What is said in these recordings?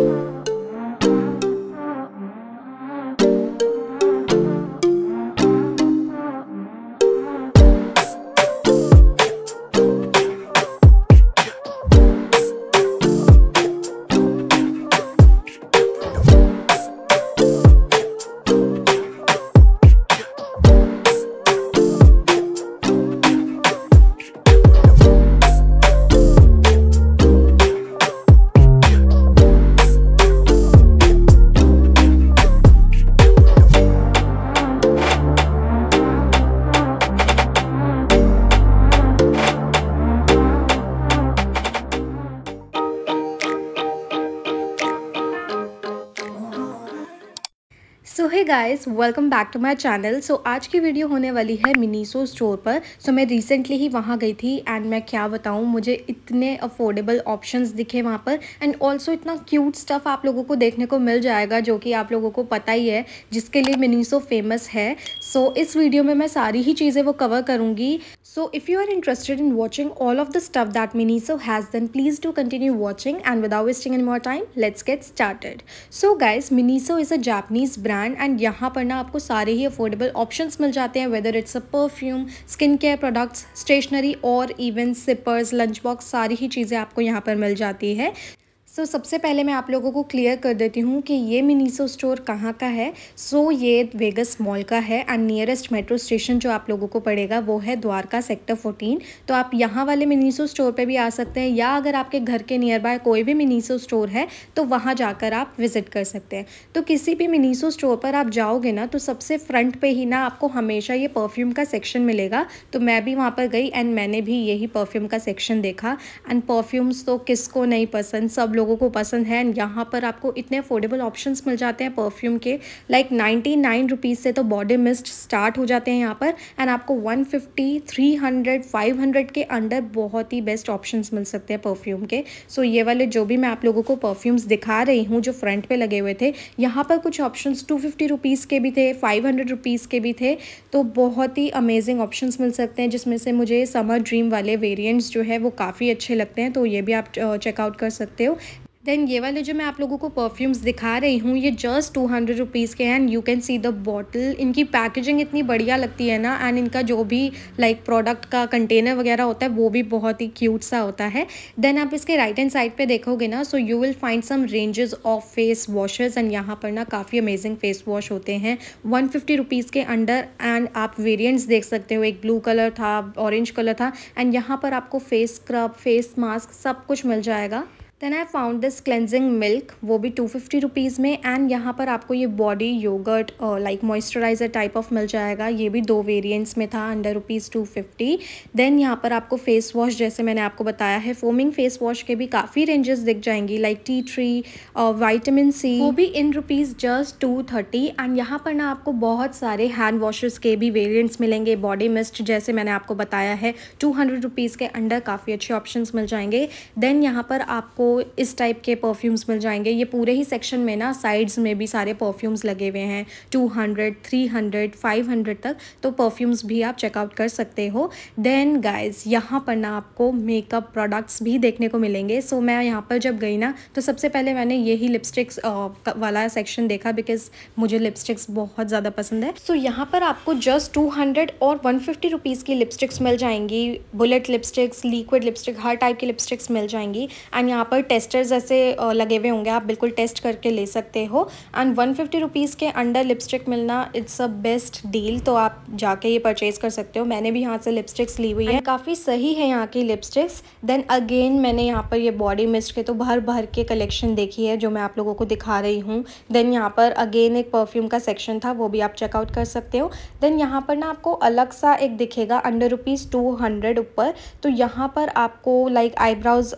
thank you guys welcome back to my channel so आज की video होने वाली है मिनीसो स्टोर पर सो so, मैं रिसेंटली ही वहाँ गई थी एंड मैं क्या बताऊँ मुझे इतने अफोर्डेबल ऑप्शंस दिखे वहाँ पर एंड ऑल्सो इतना क्यूट स्टफ़ आप लोगों को देखने को मिल जाएगा जो कि आप लोगों को पता ही है जिसके लिए मिनीसो फेमस है सो so, इस वीडियो में मैं सारी ही चीज़ें वो कवर करूँगी So if you are interested in watching all of the stuff that Miniso has then please do continue watching and without wasting any more time let's get started. So guys Miniso is a Japanese brand and yahan par na aapko sare hi affordable options mil jate hain whether it's a perfume, skin care products, stationery or even slippers lunch box sari hi cheeze aapko yahan par mil jati hai सो तो so, सबसे पहले मैं आप लोगों को clear कर देती हूँ कि ये मिनीसो स्टोर कहाँ का है सो so, ये वेगस मॉल का है एंड नियरेस्ट मेट्रो स्टेशन जो आप लोगों को पड़ेगा वो है द्वारका सेक्टर फोर्टीन तो आप यहाँ वाले मिनीसो स्टोर पर भी आ सकते हैं या अगर आपके घर के नियर बाय कोई भी मिनीसो स्टोर है तो वहाँ जाकर आप विज़िट कर सकते हैं तो किसी भी मिनीसो स्टोर पर आप जाओगे ना तो सबसे फ्रंट पर ही ना आपको हमेशा ये परफ्यूम का सेक्शन मिलेगा तो मैं भी वहाँ पर गई एंड मैंने भी यही परफ्यूम का सेक्शन देखा एंड परफ्यूम्स तो किसको नहीं पसंद सब लोग लोगों को पसंद है एंड यहाँ पर आपको इतने अफोर्डेबल ऑप्शन मिल जाते हैं परफ्यूम के लाइक नाइन्टी नाइन रुपीज़ से तो बॉडी मिस्ट स्टार्ट हो जाते हैं यहाँ पर एंड आपको one fifty three hundred five hundred के अंडर बहुत ही बेस्ट ऑप्शन मिल सकते हैं परफ्यूम के सो so, ये वाले जो भी मैं आप लोगों को परफ्यूम्स दिखा रही हूँ जो फ्रंट पर लगे हुए थे यहाँ पर कुछ ऑप्शन टू फिफ्टी रुपीज़ के भी थे फाइव हंड्रेड रुपीज़ के भी थे तो बहुत ही अमेजिंग ऑप्शन मिल सकते हैं जिसमें से मुझे समर ड्रीम वाले वेरियंट्स जो है वो काफ़ी अच्छे लगते हैं तो ये भी आप चेकआउट कर सकते हो देन ये वाले जो मैं आप लोगों को परफ्यूम्स दिखा रही हूँ ये जस्ट टू हंड्रेड रुपीज़ के हैं and you can see the bottle इनकी पैकेजिंग इतनी बढ़िया लगती है ना एंड इनका जो भी लाइक like, प्रोडक्ट का कंटेनर वगैरह होता है वो भी बहुत ही क्यूट सा होता है देन आप इसके राइट हैंड साइड पे देखोगे ना so you will find some ranges of face washes and यहाँ पर ना काफ़ी अमेजिंग फेस वॉश होते हैं वन फिफ्टी रुपीज़ के अंडर एंड आप वेरियंट्स देख सकते हो एक ब्लू कलर था ऑरेंज कलर था एंड यहाँ पर आपको फेस स्क्रब फेस मास्क सब कुछ मिल जाएगा then I found this cleansing milk वो भी टू फिफ्टी रुपीज़ में एंड यहाँ पर आपको ये body yogurt like moisturiser type of मिल जाएगा ये भी दो वेरियंट्स में था under rupees two fifty then यहाँ पर आपको फेस वॉश जैसे मैंने आपको बताया है फोमिंग फेस वॉश के भी काफ़ी रेंजेस दिख जाएंगी like tea tree vitamin C वो भी इन rupees just two thirty and यहाँ पर ना आपको बहुत सारे हैंड वॉशेस के भी वेरियंट्स मिलेंगे बॉडी मिस्ट जैसे मैंने आपको बताया है टू हंड्रेड रुपीज़ के अंडर काफ़ी अच्छे ऑप्शन मिल जाएंगे देन यहाँ पर आपको इस टाइप के परफ्यूम्स मिल जाएंगे ये पूरे ही सेक्शन में ना साइड्स में भी सारे परफ्यूम्स लगे हुए हैं two hundred three hundred five hundred तक तो परफ्यूम्स भी आप चेकआउट कर सकते हो देन गाइज यहाँ पर ना आपको मेकअप प्रोडक्ट्स भी देखने को मिलेंगे सो so, मैं यहाँ पर जब गई ना तो सबसे पहले मैंने यही लिपस्टिक्स वाला सेक्शन देखा बिकॉज मुझे लिपस्टिक्स बहुत ज़्यादा पसंद है सो so, यहाँ पर आपको जस्ट टू हंड्रेड और वन फिफ्टी रुपीज़ की लिपस्टिक्स मिल जाएंगी बुलेट लिपस्टिक्स लिक्विड लिपस्टिक हर टाइप की लिपस्टिक्स मिल जाएंगी एंड यहाँ पर टेस्टर्स ऐसे लगे हुए होंगे आप बिल्कुल टेस्ट करके ले सकते हो एंड वन फिफ्टी रुपीज़ के अंडर लिपस्टिक मिलना इट्स अ बेस्ट डील तो आप जाके ये परचेज़ कर सकते हो मैंने भी यहाँ से लिपस्टिक्स ली हुई है काफ़ी सही है यहाँ की लिपस्टिक्स देन अगेन मैंने यहाँ पर ये बॉडी मिस्ट के तो भर भर के कलेक्शन देखी है जो मैं आप लोगों को दिखा रही हूँ देन यहाँ पर अगेन एक परफ्यूम का सेक्शन था वो भी आप चेकआउट कर सकते हो देन यहाँ पर ना आपको अलग सा एक दिखेगा अंडर रुपीज़ टू हंड्रेड ऊपर तो यहाँ पर आपको लाइक आईब्राउज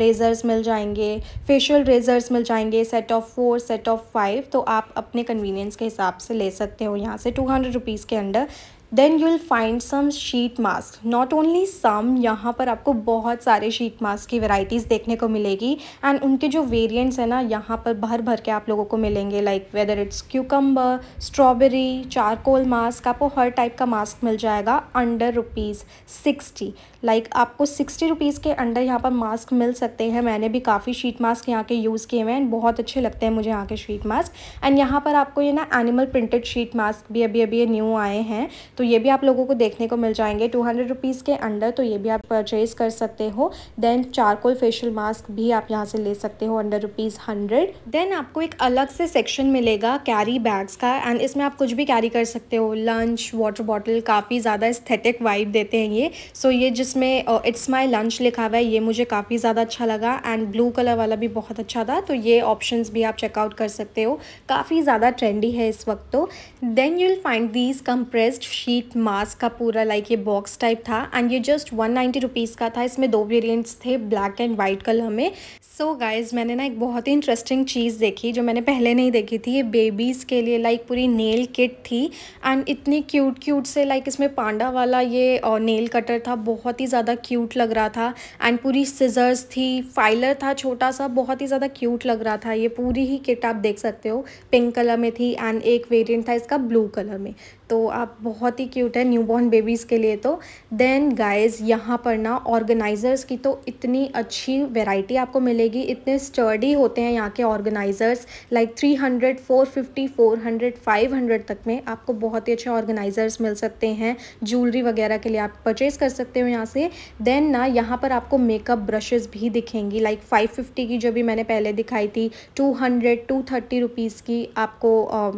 रेजर्स मिल जाएंगे फेशियल रेजर्स मिल जाएंगे set of four set of five तो आप अपने कन्वीनियंस के हिसाब से ले सकते हो यहाँ से टू हंड्रेड रुपीज़ के under then you will find some sheet mask not only some यहाँ पर आपको बहुत सारे शीट मास्क की वेराइटीज़ देखने को मिलेगी एंड उनके जो वेरियंट्स हैं ना यहाँ पर भर भर के आप लोगों को मिलेंगे like whether it's cucumber strawberry charcoal mask आपको हर टाइप का मास्क मिल जाएगा अंडर रुपीज़ सिक्सटी लाइक आपको सिक्सटी रुपीज़ के अंडर यहाँ पर मास्क मिल सकते हैं मैंने भी काफ़ी शीट मास्क यहाँ के यूज़ किए हुए हैं बहुत अच्छे लगते हैं मुझे यहाँ के शीट मास्क एंड यहाँ पर आपको ये ना एनिमल प्रिंटेड शीट मास्क भी अभी अभी ये न्यू आए हैं तो तो ये भी आप लोगों को देखने को मिल जाएंगे टू हंड्रेड रुपीज़ के अंडर तो ये भी आप परचेज़ कर सकते हो देन चारकोल फेशियल मास्क भी आप यहाँ से ले सकते हो अंडर रुपीज़ हंड्रेड देन आपको एक अलग से सेक्शन मिलेगा कैरी बैग्स का एंड इसमें आप कुछ भी कैरी कर सकते हो लंच वाटर बॉटल काफ़ी ज़्यादा स्थेटिक वाइब देते हैं ये सो so ये जिसमें इट्स माई लंच लिखा हुआ है ये मुझे काफ़ी ज़्यादा अच्छा लगा एंड ब्लू कलर वाला भी बहुत अच्छा था तो ये ऑप्शन भी आप चेकआउट कर सकते हो काफ़ी ज़्यादा ट्रेंडी है इस वक्त तो then you will find these compressed sheet mask का पूरा लाइक ये बॉक्स टाइप था एंड ये जस्ट वन नाइन्टी रुपीज़ का था इसमें दो वेरियंट्स थे ब्लैक एंड वाइट कलर में सो so गाइज मैंने ना एक बहुत ही इंटरेस्टिंग चीज़ देखी जो मैंने पहले नहीं देखी थी ये बेबीज़ के लिए लाइक पूरी नेल किट थी एंड इतनी क्यूट क्यूट से लाइक इसमें पांडा वाला ये और नेल कटर था बहुत ही ज़्यादा क्यूट लग रहा था एंड पूरी सीजर्स थी फाइलर था छोटा सा बहुत ही ज़्यादा क्यूट लग रहा था ये पूरी ही किट आप देख सकते हो पिंक कलर में थी एंड एक वेरियंट था इसका ब्लू कलर में तो आप बहुत ही क्यूट है न्यूबॉर्न बेबीज़ के लिए तो देन गाइस यहाँ पर ना ऑर्गेनाइज़र्स की तो इतनी अच्छी वेराइटी आपको मिलेगी इतने स्टर्डी होते हैं यहाँ के organisers like three hundred four fifty four hundred five hundred तक में आपको बहुत ही अच्छे ऑर्गेनाइज़र्स मिल सकते हैं ज्वेलरी वगैरह के लिए आप परचेज़ कर सकते हो यहाँ से देन ना यहाँ पर आपको मेकअप ब्रशेज़ भी दिखेंगी लाइक फाइव फिफ्टी की जो भी मैंने पहले दिखाई थी two hundred two thirty rupees की आपको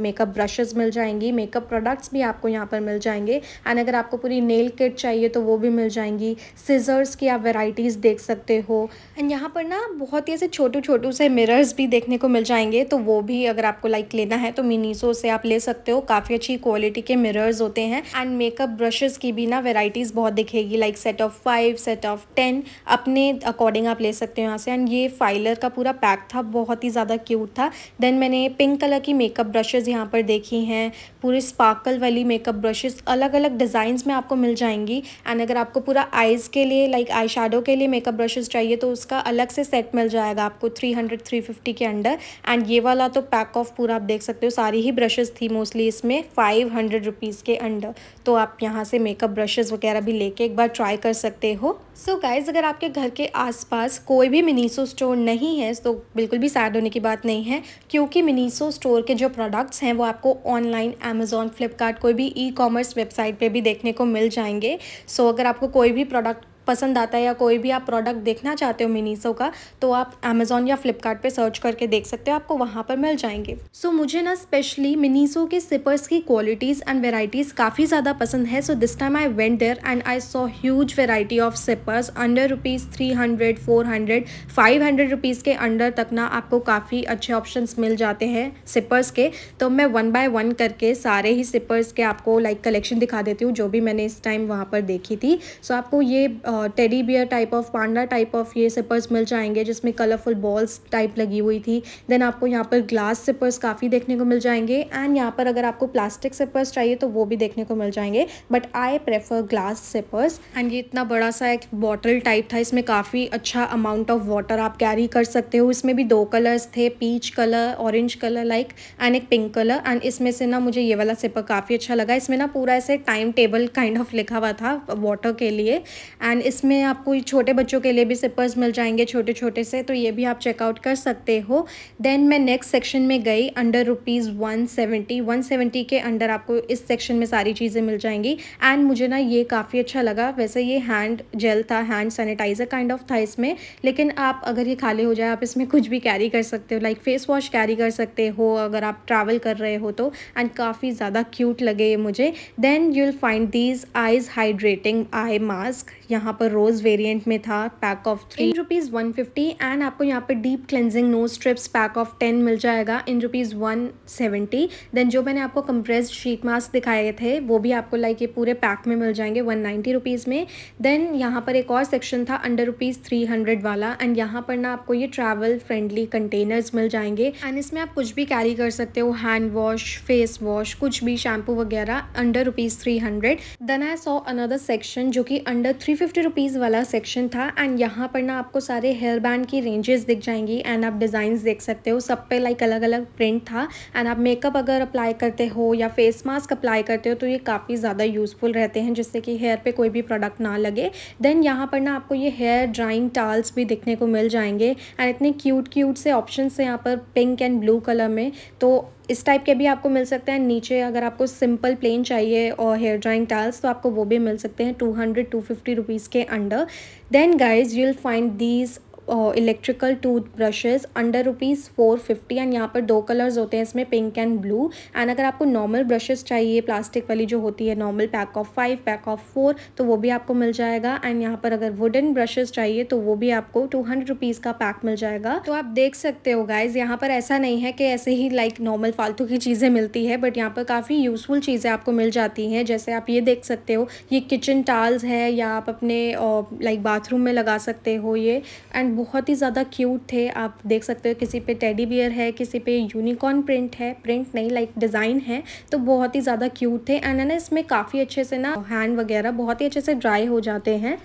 मेकअप ब्रशेज़ मिल जाएंगी मेकअप प्रोडक्ट्स भी आपको यहाँ पर मिल जाएंगे एंड अगर आपको पूरी नेल किट चाहिए तो वो भी मिल जाएंगी सीजर्स की आप वेराइटीज़ देख सकते हो एंड यहाँ पर ना बहुत ही ऐसे छोटू छोटू से मिरर्स भी देखने को मिल जाएंगे तो वो भी अगर आपको लाइक लेना है तो मीनीसो से आप ले सकते हो काफ़ी अच्छी क्वालिटी के मिरर्स होते हैं एंड मेकअप ब्रशेस की भी ना वेराइटीज़ बहुत दिखेगी like set of five set of ten अपने अकॉर्डिंग आप ले सकते हो यहाँ से एंड ये फाइलर का पूरा पैक था बहुत ही ज़्यादा क्यूट था देन मैंने पिंक कलर की मेकअप ब्रशेज़ यहाँ पर देखी हैं पूरी स्पार्कल वाली मेकअप ब्रशेस अलग अलग डिज़ाइंस में आपको मिल जाएंगी एंड अगर आपको पूरा आइज़ के लिए लाइक आई शेडो के लिए मेकअप ब्रशेस चाहिए तो उसका अलग से सेट मिल जाएगा आपको थ्री हंड्रेड थ्री फिफ्टी के अंडर एंड ये वाला तो पैक ऑफ पूरा आप देख सकते हो सारी ही ब्रशेस थी मोस्टली इसमें फाइव हंड्रेड रुपीज़ के अंडर तो आप यहाँ से मेकअप ब्रशेज़ वगैरह भी लेके एक बार ट्राई कर सकते हो सो so गाइज़ अगर आपके घर के आसपास कोई भी मिनीसो स्टोर नहीं है तो बिल्कुल भी सैड होने की बात नहीं है क्योंकि मिनीसो स्टोर के जो प्रोडक्ट्स हैं वो आपको ऑनलाइन अमेज़ॉन फ्लिपकार्ट कोई भी ई कॉमर्स वेबसाइट पे भी देखने को मिल जाएंगे सो so अगर आपको कोई भी प्रोडक्ट पसंद आता है या कोई भी आप प्रोडक्ट देखना चाहते हो मिनीसो का तो आप अमेज़ॉन या फ्लिपकार्ट सर्च करके देख सकते हो आपको वहाँ पर मिल जाएंगे सो so, मुझे ना स्पेशली मिनीसो के सिपर्स की क्वालिटीज़ एंड वेराइटीज़ काफ़ी ज़्यादा पसंद है so this time I went there and I saw huge variety of sippers under rupees three hundred four hundred five hundred rupees के अंडर तक ना आपको काफ़ी अच्छे ऑप्शन मिल जाते हैं सिपर्स के तो मैं वन बाय वन करके सारे ही सिपर्स के आपको लाइक like, कलेक्शन दिखा देती हूँ जो भी मैंने इस टाइम वहाँ पर देखी थी सो so, आपको ये teddy bear type of panda type of ये सिपर्स मिल जाएंगे जिसमें कलरफुल बॉल्स टाइप लगी हुई थी देन आपको यहाँ पर ग्लास सिपर्स काफ़ी देखने को मिल जाएंगे एंड यहाँ पर अगर आपको प्लास्टिक सिपर्स चाहिए तो वो भी देखने को मिल जाएंगे but I prefer glass sippers and ये इतना बड़ा सा एक बॉटल टाइप था इसमें काफ़ी अच्छा अमाउंट ऑफ वाटर आप कैरी कर सकते हो इसमें भी दो कलर्स थे peach colour orange colour like and एक पिंक कलर एंड इसमें से ना मुझे ये वाला सिपर काफ़ी अच्छा लगा इसमें ना पूरा ऐसे टाइम टेबल काइंड ऑफ लिखा हुआ था वाटर के लिए एंड इसमें आपको छोटे बच्चों के लिए भी सिपर्स मिल जाएंगे छोटे छोटे से तो ये भी आप चेकआउट कर सकते हो देन मैं नेक्स्ट सेक्शन में गई under rupees one seventy one seventy के अंडर आपको इस सेक्शन में सारी चीज़ें मिल जाएंगी एंड मुझे ना ये काफ़ी अच्छा लगा वैसे ये हैंड जेल था हैंड सैनिटाइज़र काइंड ऑफ था इसमें लेकिन आप अगर ये खाली हो जाए आप इसमें कुछ भी कैरी कर सकते हो लाइक फेस वॉश कैरी कर सकते हो अगर आप ट्रैवल कर रहे हो तो एंड काफ़ी ज़्यादा क्यूट लगे ये मुझे then you will find these eyes hydrating eye mask यहाँ यहाँ पर रोज़ वेरिएंट में था pack of three rupees one fifty and आपको यहाँ पे deep cleansing nose strips pack of ten मिल जाएगा in rupees one seventy then जो मैंने आपको कंप्रेस्ड शीट मास्क दिखाए थे वो भी आपको लाइक ये पूरे पैक में मिल जाएंगे वन नाइन्टी रुपीज़ में देन यहाँ पर एक और सेक्शन था अंडर रुपीज़ थ्री हंड्रेड वाला एंड यहाँ पर ना आपको ये ट्रैवल फ्रेंडली कंटेनर्स मिल जाएंगे एंड इसमें आप कुछ भी कैरी कर सकते हो हैंड वॉश फेस वॉश कुछ भी शैम्पू वगैरह under rupees three hundred then I saw another section जो कि अंडर थ्री फिफ्टी रुपीज़ वाला सेक्शन था एंड यहाँ पर ना आपको सारे हेयर बैंड की रेंजेस दिख जाएंगी एंड आप डिज़ाइंस देख सकते हो सब पे लाइक अलग अलग प्रिंट था एंड आप मेकअप अगर अप्लाई करते हो या फेस मास्क अप्लाई करते हो तो ये काफ़ी ज़्यादा यूज़फुल रहते हैं जिससे कि हेयर पे कोई भी प्रोडक्ट ना लगे देन यहाँ पर ना आपको ये हेयर ड्राइंग टाल्स भी दिखने को मिल जाएंगे एंड इतने क्यूट क्यूट से ऑप्शन है यहाँ पर पिंक एंड ब्लू कलर में तो इस टाइप के भी आपको मिल सकते हैं नीचे अगर आपको सिंपल प्लेन चाहिए और हेयर ड्राइंग टाइल्स तो आपको वो भी मिल सकते हैं two hundred two fifty rupees के under then guys you'll find these electrical tooth brushes under rupees four fifty and यहाँ पर दो कलर्स होते हैं इसमें पिंक एंड ब्लू एंड अगर आपको नॉर्मल ब्रशेज़ चाहिए प्लास्टिक वाली जो होती है normal pack of five pack of four तो वो भी आपको मिल जाएगा एंड यहाँ पर अगर वुडन ब्रशेज़ चाहिए तो वो भी आपको टू हंड्रेड रुपीज़ का पैक मिल जाएगा तो आप देख सकते हो गाइज यहाँ पर ऐसा नहीं है कि ऐसे ही लाइक नॉर्मल फालतू की चीज़ें मिलती है बट यहाँ पर काफ़ी यूज़फुल चीज़ें आपको मिल जाती हैं जैसे आप ये देख सकते हो ये किचन टाल्स है या आप अपने लाइक uh, बाथरूम में लगा सकते हो ये एंड बहुत ही ज़्यादा क्यूट थे आप देख सकते हो किसी पे टेडी बियर है किसी पे यूनिकॉर्न प्रिंट है प्रिंट नहीं लाइक डिज़ाइन है तो बहुत ही ज़्यादा क्यूट थे एंड है ना इसमें काफ़ी अच्छे से ना हैंड वगैरह बहुत ही अच्छे से ड्राई हो जाते हैं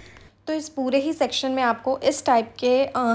तो इस पूरे ही सेक्शन में आपको इस टाइप के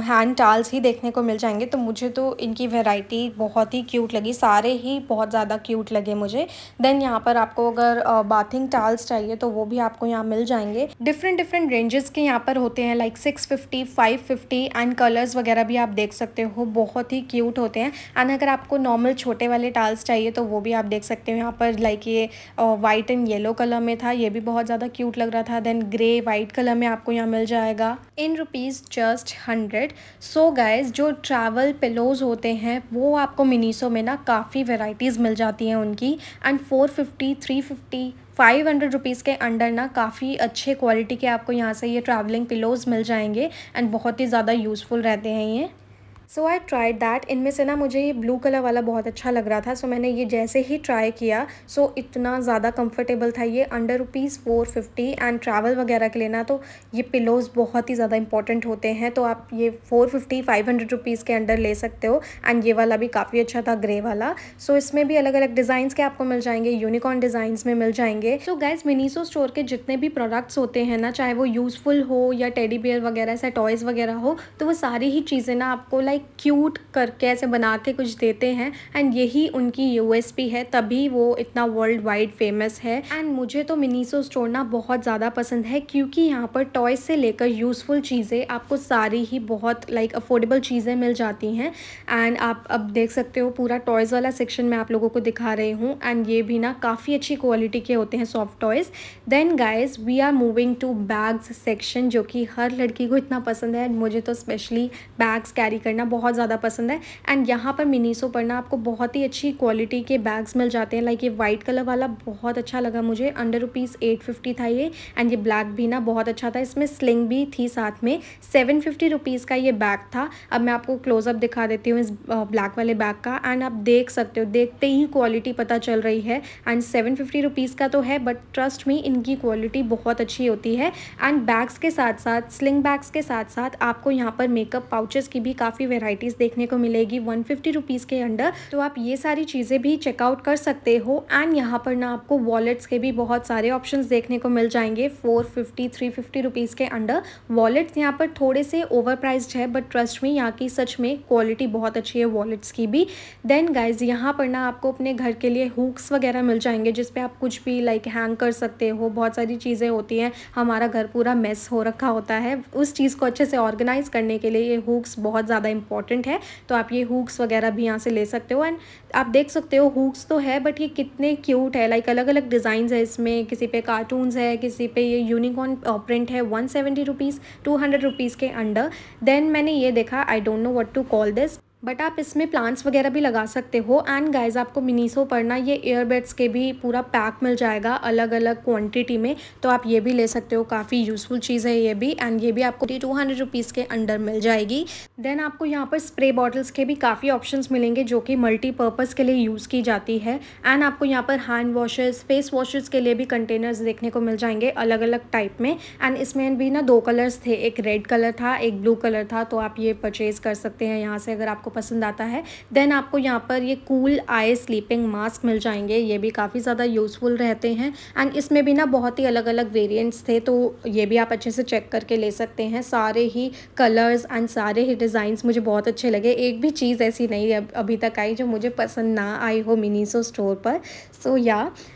हैंड टाल्स ही देखने को मिल जाएंगे तो मुझे तो इनकी वैरायटी बहुत ही क्यूट लगी सारे ही बहुत ज़्यादा क्यूट लगे मुझे देन यहाँ पर आपको अगर बाथिंग टाल्स चाहिए तो वो भी आपको यहाँ मिल जाएंगे डिफरेंट डिफरेंट रेंजेस के यहाँ पर होते हैं like six fifty five fifty and colours वगैरह भी आप देख सकते हो बहुत ही क्यूट होते हैं एंड अगर आपको नॉर्मल छोटे वाले टाल्स चाहिए तो वो भी आप देख सकते हो यहाँ पर लाइक ये वाइट एंड येलो कलर में था ये भी बहुत ज़्यादा क्यूट लग रहा था देन ग्रे वाइट कलर में आपको यहाँ मिल जाएगा in rupees just hundred so guys जो ट्रैवल पिलोज़ होते हैं वो आपको मिनीसो में ना काफ़ी वेराइटीज़ मिल जाती हैं उनकी and four fifty three fifty five hundred rupees के अंडर ना काफ़ी अच्छे क्वालिटी के आपको यहाँ से ये ट्रैवलिंग पिलोज़ मिल जाएंगे एंड बहुत ही ज़्यादा यूज़फुल रहते हैं ये सो आई ट्राइड दैट इनमें से ना मुझे ये ब्लू कलर वाला बहुत अच्छा लग रहा था सो so, मैंने ये जैसे ही ट्राई किया सो so, इतना ज़्यादा कंफर्टेबल था ये under rupees four fifty and travel वगैरह के लिए ना तो ये पिलोज़ बहुत ही ज़्यादा इंपॉर्टेंट होते हैं तो आप ये four fifty five hundred rupees के अंडर ले सकते हो एंड ये वाला भी काफ़ी अच्छा था ग्रे वाला सो so, इसमें भी अलग अलग डिज़ाइंस के आपको मिल जाएंगे यूनिकॉर्न डिज़ाइंस में मिल जाएंगे सो गैस मिनीसो स्टोर के जितने भी प्रोडक्ट्स होते हैं ना चाहे वो यूज़फुल हो या टेडी बियर वगैरह ऐसे टॉयज़ वगैरह हो तो वो सारी ही चीज़ें ना आपको लाइक लाइक क्यूट करके ऐसे बना के कुछ देते हैं एंड यही उनकी यूएसपी है तभी वो इतना वर्ल्ड वाइड फेमस है एंड मुझे तो मिनीसो स्टोर ना बहुत ज़्यादा पसंद है क्योंकि यहाँ पर टॉयज से लेकर यूज़फुल चीज़ें आपको सारी ही बहुत लाइक अफोर्डेबल चीज़ें मिल जाती हैं एंड आप अब देख सकते हो पूरा टॉयज़ वाला सेक्शन मैं आप लोगों को दिखा रही हूँ एंड ये भी ना काफ़ी अच्छी क्वालिटी के होते हैं soft toys then guys we are moving to bags section जो कि हर लड़की को इतना पसंद है मुझे तो स्पेशली बैग्स कैरी करना पढ़ना बहुत ज़्यादा पसंद है एंड यहाँ पर मिनीसो पढ़ना आपको बहुत ही अच्छी क्वालिटी के बैग्स मिल जाते हैं लाइक ये वाइट कलर वाला बहुत अच्छा लगा मुझे अंडर रुपीज़ एट फिफ्टी था ये एंड ये ब्लैक भी ना बहुत अच्छा था इसमें स्लिंग भी थी साथ में सेवन फिफ्टी रुपीज़ का ये बैग था अब मैं आपको क्लोजअप दिखा देती हूँ इस ब्लैक वाले बैग का एंड आप देख सकते हो देखते ही क्वालिटी पता चल रही है एंड सेवन फिफ्टी का तो है बट ट्रस्ट में इनकी क्वालिटी बहुत अच्छी होती है एंड बैग्स के साथ साथ स्लिंग बैग्स के साथ साथ आपको यहाँ पर मेकअप पाउचेस की भी काफ़ी वेराइटीज़ देखने को मिलेगी वन फिफ्टी रुपीज़ के अंडर तो आप ये सारी चीज़ें भी चेकआउट कर सकते हो एंड यहाँ पर ना आपको वॉलेट्स के भी बहुत सारे ऑप्शन देखने को मिल जाएंगे four fifty three fifty rupees के अंडर वॉलेट्स यहाँ पर थोड़े से ओवर प्राइज है बट ट्रस्ट में यहाँ की सच में क्वालिटी बहुत अच्छी है वॉलेट्स की भी देन गाइज यहाँ पर ना आपको अपने घर के लिए हुक्स वगैरह मिल जाएंगे जिसपे आप कुछ भी लाइक हैंग कर सकते हो बहुत सारी चीज़ें होती हैं हमारा घर पूरा मेस हो रखा होता है उस चीज़ को अच्छे से ऑर्गेनाइज करने के लिए ये हुक्स बहुत ज़्यादा इंपॉर्टेंट है तो आप ये हुक्स वगैरह भी यहाँ से ले सकते हो एंड आप देख सकते हो हुक्स तो है बट ये कितने क्यूट है लाइक अलग अलग डिजाइन है इसमें किसी पे कार्टून्स है किसी पे ये यूनिकॉर्न प्रिंट uh, है one seventy rupees two hundred rupees के अंडर देन मैंने ये देखा I don't know what to call this but आप इसमें प्लांट्स वगैरह भी लगा सकते हो एंड गाइज आपको मिनीसो पढ़ना ये एयरबेड्स के भी पूरा पैक मिल जाएगा अलग अलग क्वांटिटी में तो आप ये भी ले सकते हो काफ़ी यूज़फुल चीज़ है ये भी एंड ये भी आपको टू हंड्रेड रुपीज़ के अंडर मिल जाएगी देन आपको यहाँ पर स्प्रे बॉटल्स के भी काफ़ी ऑप्शन मिलेंगे जो कि मल्टीपर्पज़ के लिए यूज़ की जाती है एंड आपको यहाँ पर हैंड वॉशेज़ फेस वॉशेज़ के लिए भी कंटेनर्स देखने को मिल जाएंगे अलग अलग टाइप में एंड इसमें भी ना दो कलर्स थे एक रेड कलर था एक ब्लू कलर था तो आप ये परचेज़ कर सकते हैं यहाँ से अगर आपको पसंद आता है देन आपको यहाँ पर ये कूल आई स्लीपिंग मास्क मिल जाएंगे ये भी काफ़ी ज़्यादा यूज़फुल रहते हैं एंड इसमें भी ना बहुत ही अलग अलग वेरियंट्स थे तो ये भी आप अच्छे से चेक करके ले सकते हैं सारे ही कलर्स एंड सारे ही डिज़ाइंस मुझे बहुत अच्छे लगे एक भी चीज़ ऐसी नहीं अभी तक आई जो मुझे पसंद ना आई हो मिनीसो स्टोर पर सो so, या yeah,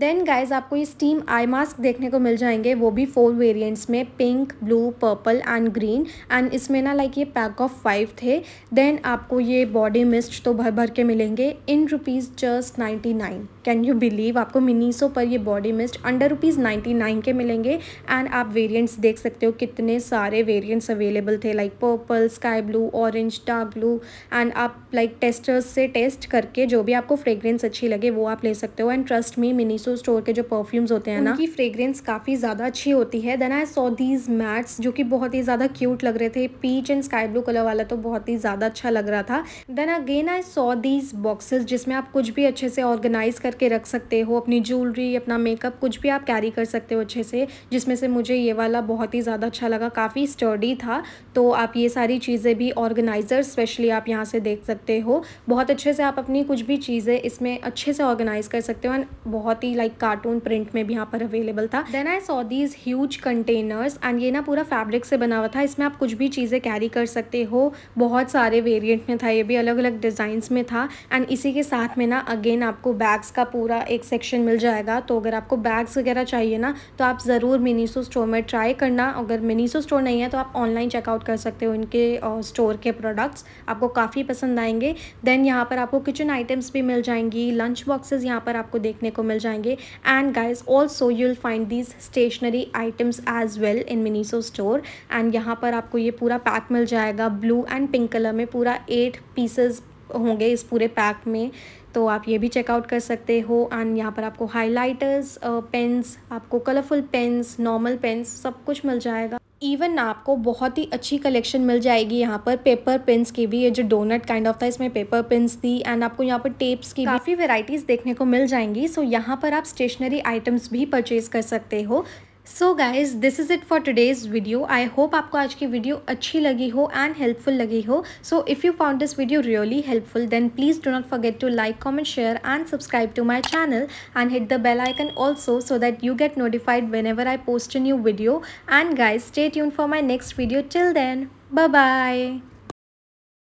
देन गाइज आपको ये स्टीम आई मास्क देखने को मिल जाएंगे वो भी फोर वेरियंट्स में pink blue purple and green and इसमें ना लाइक ये पैक ऑफ फाइव थे देन आपको ये बॉडी मिस्ट तो भर भर के मिलेंगे in rupees just ninety nine can you believe आपको मिनीसो पर ये body mist under rupees ninety nine के मिलेंगे एंड आप वेरियंट्स देख सकते हो कितने सारे वेरियंट्स अवेलेबल थे like purple sky blue orange dark blue and आप लाइक टेस्टर्स से टेस्ट करके जो भी आपको फ्रेग्रेंस अच्छी लगे वो आप ले सकते हो and trust me Miniso store के जो परफ्यूम्स होते हैं ना कि फ्रेग्रेंस काफ़ी ज़्यादा अच्छी होती है then I saw these mats जो कि बहुत ही ज़्यादा क्यूट लग रहे थे peach and sky blue colour वाला तो बहुत ही ज़्यादा अच्छा लग रहा था then again I saw these boxes जिसमें आप कुछ भी अच्छे से ऑर्गेनाइज कर करके रख सकते हो अपनी ज्वेलरी अपना मेकअप कुछ भी आप कैरी कर सकते हो अच्छे से जिसमें से मुझे ये वाला बहुत ही ज़्यादा अच्छा लगा काफ़ी स्टर्डी था तो आप ये सारी चीज़ें भी ऑर्गेनाइज़र स्पेशली आप यहाँ से देख सकते हो बहुत अच्छे से आप अपनी कुछ भी चीज़ें इसमें अच्छे से ऑर्गेनाइज़ कर सकते हो एंड बहुत ही लाइक कार्टून प्रिंट में भी यहाँ पर अवेलेबल था then I saw these huge containers and ये ना पूरा फैब्रिक से बना हुआ था इसमें आप कुछ भी चीज़ें कैरी कर सकते हो बहुत सारे वेरियंट में था ये भी अलग अलग डिज़ाइंस में था एंड इसी के साथ में ना अगेन आपको बैग्स का का पूरा एक सेक्शन मिल जाएगा तो अगर आपको बैग्स वगैरह चाहिए ना तो आप ज़रूर मिनीसो स्टोर में ट्राई करना अगर मिनीसो स्टोर नहीं है तो आप ऑनलाइन चेकआउट कर सकते हो इनके स्टोर के प्रोडक्ट्स आपको काफ़ी पसंद आएंगे देन यहाँ पर आपको किचन आइटम्स भी मिल जाएंगी लंच बॉक्सेज यहाँ पर आपको देखने को मिल जाएंगे and guys also you will find these stationery items as well in Miniso store and यहाँ पर आपको ये पूरा पैक मिल जाएगा ब्लू एंड पिंक कलर में पूरा एट पीसेस होंगे इस पूरे पैक में तो आप ये भी चेकआउट कर सकते हो एंड यहाँ पर आपको हाइलाइटर्स पेन्स आपको कलरफुल पेन्स नॉर्मल पेन्स सब कुछ मिल जाएगा इवन आपको बहुत ही अच्छी कलेक्शन मिल जाएगी यहाँ पर पेपर पिंस की भी ये जो डोनट काइंड ऑफ था इसमें पेपर पिंस थी एंड आपको यहाँ पर टेप्स की काफ़ी वेराइटीज़ देखने को मिल जाएंगी सो so, यहाँ पर आप स्टेशनरी आइटम्स भी परचेज कर सकते हो so guys this is it for today's video I hope आपको आज की वीडियो अच्छी लगी हो एंड हेल्पफुल लगी हो so if you found this video really helpful then please do not forget to like comment share and subscribe to my channel and hit the bell icon also so that you get notified whenever I post new video and guys stay tune for my next video till then bye